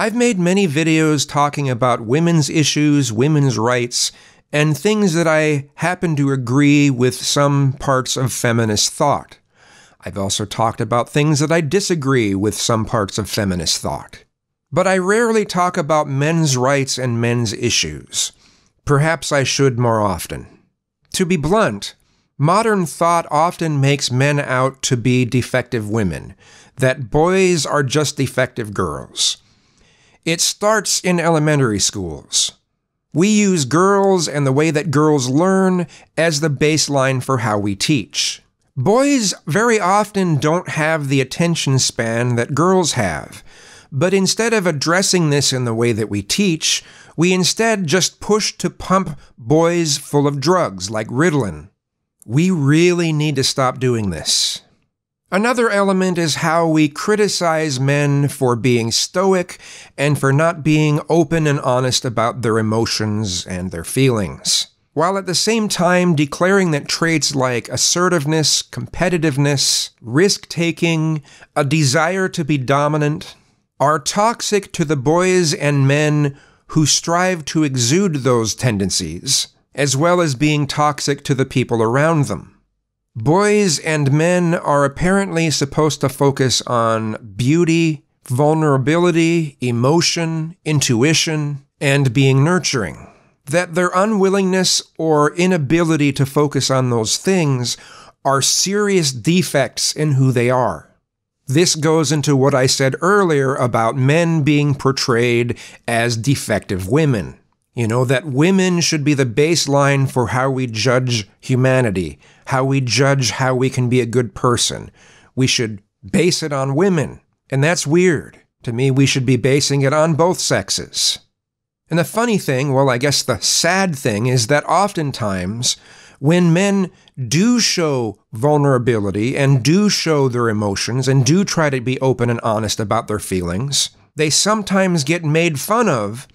I've made many videos talking about women's issues, women's rights, and things that I happen to agree with some parts of feminist thought. I've also talked about things that I disagree with some parts of feminist thought. But I rarely talk about men's rights and men's issues. Perhaps I should more often. To be blunt, modern thought often makes men out to be defective women, that boys are just defective girls. It starts in elementary schools. We use girls and the way that girls learn as the baseline for how we teach. Boys very often don't have the attention span that girls have, but instead of addressing this in the way that we teach, we instead just push to pump boys full of drugs like Ritalin. We really need to stop doing this. Another element is how we criticize men for being stoic and for not being open and honest about their emotions and their feelings, while at the same time declaring that traits like assertiveness, competitiveness, risk taking, a desire to be dominant, are toxic to the boys and men who strive to exude those tendencies, as well as being toxic to the people around them. Boys and men are apparently supposed to focus on beauty, vulnerability, emotion, intuition, and being nurturing. That their unwillingness or inability to focus on those things are serious defects in who they are. This goes into what I said earlier about men being portrayed as defective women. You know, that women should be the baseline for how we judge humanity, how we judge how we can be a good person. We should base it on women. And that's weird. To me, we should be basing it on both sexes. And the funny thing, well, I guess the sad thing, is that oftentimes when men do show vulnerability and do show their emotions and do try to be open and honest about their feelings, they sometimes get made fun of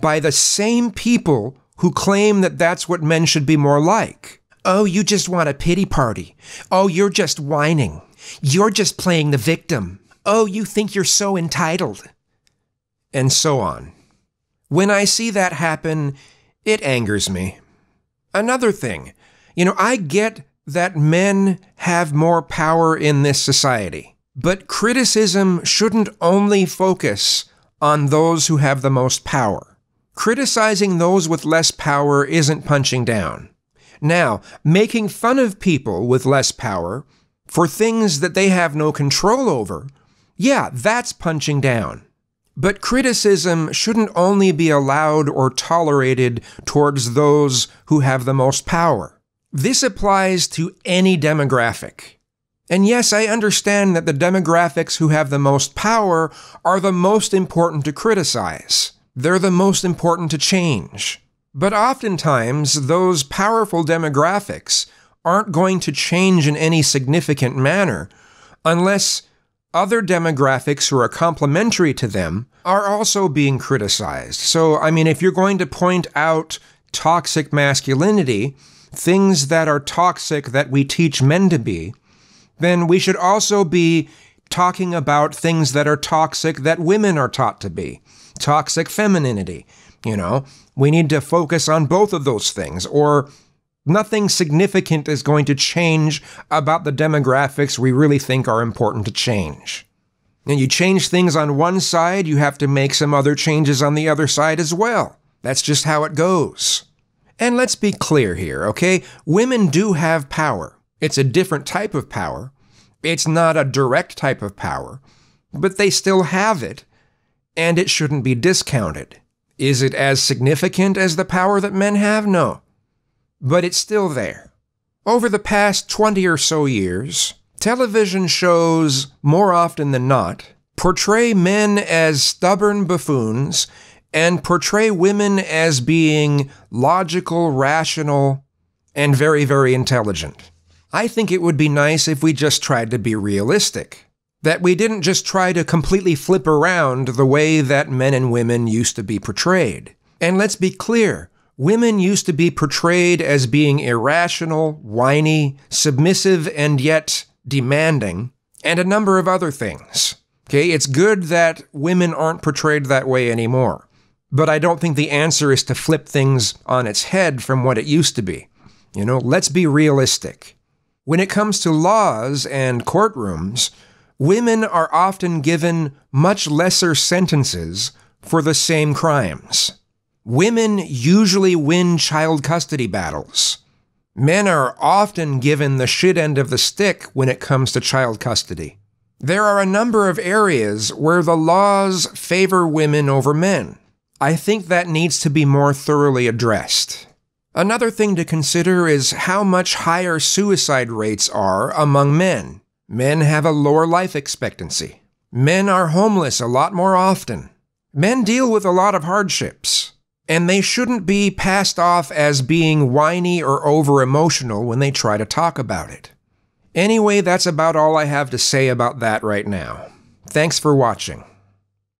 by the same people who claim that that's what men should be more like. Oh, you just want a pity party. Oh, you're just whining. You're just playing the victim. Oh, you think you're so entitled. And so on. When I see that happen, it angers me. Another thing, you know, I get that men have more power in this society, but criticism shouldn't only focus on those who have the most power. Criticizing those with less power isn't punching down. Now, making fun of people with less power for things that they have no control over, yeah, that's punching down. But criticism shouldn't only be allowed or tolerated towards those who have the most power. This applies to any demographic. And yes, I understand that the demographics who have the most power are the most important to criticize. They're the most important to change. But oftentimes, those powerful demographics aren't going to change in any significant manner unless other demographics who are complementary to them are also being criticized. So, I mean, if you're going to point out toxic masculinity, things that are toxic that we teach men to be, then we should also be talking about things that are toxic that women are taught to be toxic femininity. You know, we need to focus on both of those things, or nothing significant is going to change about the demographics we really think are important to change. And you change things on one side, you have to make some other changes on the other side as well. That's just how it goes. And let's be clear here, okay? Women do have power. It's a different type of power. It's not a direct type of power, but they still have it and it shouldn't be discounted. Is it as significant as the power that men have? No. But it's still there. Over the past 20 or so years, television shows, more often than not, portray men as stubborn buffoons and portray women as being logical, rational, and very, very intelligent. I think it would be nice if we just tried to be realistic that we didn't just try to completely flip around the way that men and women used to be portrayed. And let's be clear women used to be portrayed as being irrational, whiny, submissive, and yet demanding, and a number of other things. Okay, it's good that women aren't portrayed that way anymore. But I don't think the answer is to flip things on its head from what it used to be. You know, let's be realistic. When it comes to laws and courtrooms, women are often given much lesser sentences for the same crimes. Women usually win child custody battles. Men are often given the shit end of the stick when it comes to child custody. There are a number of areas where the laws favor women over men. I think that needs to be more thoroughly addressed. Another thing to consider is how much higher suicide rates are among men. Men have a lower life expectancy. Men are homeless a lot more often. Men deal with a lot of hardships. And they shouldn't be passed off as being whiny or over emotional when they try to talk about it. Anyway, that's about all I have to say about that right now. Thanks for watching.